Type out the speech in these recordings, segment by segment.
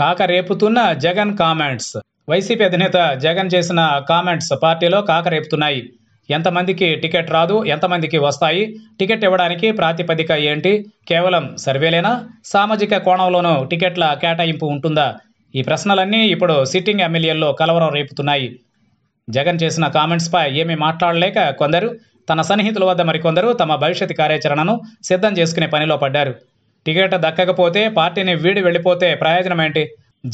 కాక రేపుతున్న Jagan comments YCP అధినేత జగన్ చేసిన కామెంట్స్ పార్టీలో కాక రేపుతున్నాయి ఎంతమందికి టికెట్ రాదు ఎంతమందికి వస్తాయి టికెట్ ఇవ్వడానికి ప్రాతిపదిక ఏంటి కేవలం సర్వేలేనా సామాజిక కోణంలోనూ టికెట్ల కేటాయింపు ఉంటుందా ఈ ప్రశ్నలన్నీ ఇప్పుడు సిట్టింగ్ ఎమ్మెల్యేల్లో కలవరం రేపుతున్నాయి జగన్ చేసిన కామెంట్స్పై ఏమీ మాట్లాడలేక కొందరు తన సన్నిహితుల వద్ద మరికొందరు తమ భవిష్యత్ కార్యాచరణను సిద్ధం చేసుకునే పనిలో పడ్డారు టికెట్ దక్కకపోతే పార్టీని వీడి వెళ్ళిపోతే ప్రయోజనమేంటి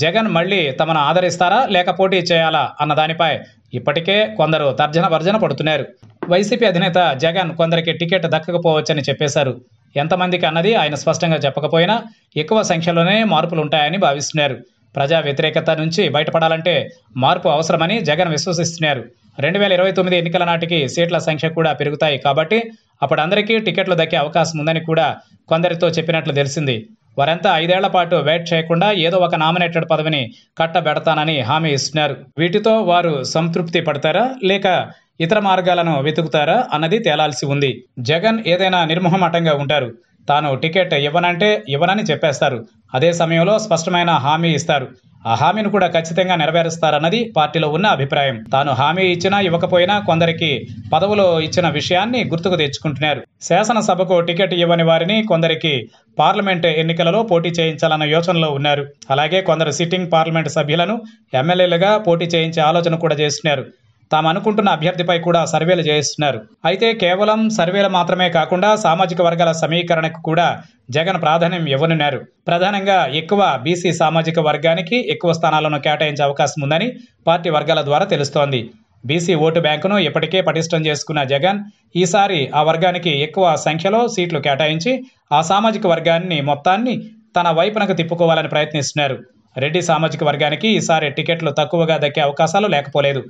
జగన్ మళ్ళీ తమను ఆదరిస్తారా లేక పోటీ చేయాలా అన్న దానిపై ఇప్పటికే కొందరు తర్జన భర్జన పడుతున్నారు వైసీపీ అధినేత జగన్ కొందరికి టికెట్ దక్కకపోవచ్చని చెప్పేశారు ఎంతమందికి అన్నది ఆయన స్పష్టంగా చెప్పకపోయినా ఎక్కువ సంఖ్యలోనే మార్పులు ఉంటాయని భావిస్తున్నారు ప్రజా వ్యతిరేకత నుంచి బయటపడాలంటే మార్పు అవసరమని జగన్ విశ్వసిస్తున్నారు రెండు వేల ఇరవై తొమ్మిది ఎన్నికల నాటికి సీట్ల సంఖ్య కూడా పెరుగుతాయి కాబట్టి అప్పుడు అందరికీ టికెట్లు దక్కే అవకాశం ఉందని కూడా కొందరితో చెప్పినట్లు తెలిసింది వారంతా ఐదేళ్ల పాటు వెయిట్ చేయకుండా ఏదో ఒక నామినేటెడ్ పదవిని కట్టబెడతానని హామీ ఇస్తున్నారు వీటితో వారు సంతృప్తి పడతారా లేక ఇతర మార్గాలను వెతుకుతారా అన్నది తేలాల్సి ఉంది జగన్ ఏదైనా నిర్మోహమాటంగా ఉంటారు తాను టికెట్ ఇవ్వనంటే ఇవ్వనని చెప్పేస్తారు అదే సమయంలో స్పష్టమైన హామీ ఇస్తారు ఆ హామీని కూడా ఖచ్చితంగా నెరవేరుస్తారన్నది పార్టీలో ఉన్న అభిప్రాయం తాను హామీ ఇచ్చినా ఇవ్వకపోయినా కొందరికి పదవులో ఇచ్చిన విషయాన్ని గుర్తుకు తెచ్చుకుంటున్నారు శాసనసభకు టికెట్ ఇవ్వని వారిని కొందరికి పార్లమెంట్ ఎన్నికలలో పోటీ చేయించాలన్న యోచనలో ఉన్నారు అలాగే కొందరు సిట్టింగ్ పార్లమెంట్ సభ్యులను ఎమ్మెల్యేలుగా పోటీ చేయించే ఆలోచన కూడా చేస్తున్నారు తాము అనుకుంటున్న అభ్యర్థిపై కూడా సర్వేలు చేయిస్తున్నారు అయితే కేవలం సర్వేలు మాత్రమే కాకుండా సామాజిక వర్గాల సమీకరణకు కూడా జగన్ ప్రాధాన్యం ఇవ్వనున్నారు ప్రధానంగా ఎక్కువ బీసీ సామాజిక వర్గానికి ఎక్కువ స్థానాలను కేటాయించే అవకాశం ఉందని పార్టీ వర్గాల ద్వారా తెలుస్తోంది బీసీ ఓటు బ్యాంకును ఇప్పటికే పటిష్టం చేసుకున్న జగన్ ఈసారి ఆ వర్గానికి ఎక్కువ సంఖ్యలో సీట్లు కేటాయించి ఆ సామాజిక వర్గాన్ని మొత్తాన్ని తన వైపునకు తిప్పుకోవాలని ప్రయత్నిస్తున్నారు రెడ్డి సామాజిక వర్గానికి ఈసారి టికెట్లు తక్కువగా దక్కే అవకాశాలు లేకపోలేదు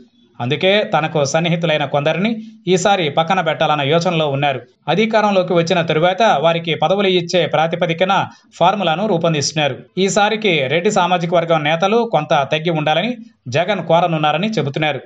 అందుకే తనకు సన్నిహితులైన కొందరిని ఈసారి పక్కన పెట్టాలన్న యోచనలో ఉన్నారు అధికారంలోకి వచ్చిన తరువాత వారికి పదవులు ఇచ్చే ప్రాతిపదికన ఫార్ములాను రూపొందిస్తున్నారు ఈసారికి రెడ్డి సామాజిక వర్గం నేతలు కొంత తగ్గి ఉండాలని జగన్ కోరనున్నారని చెబుతున్నారు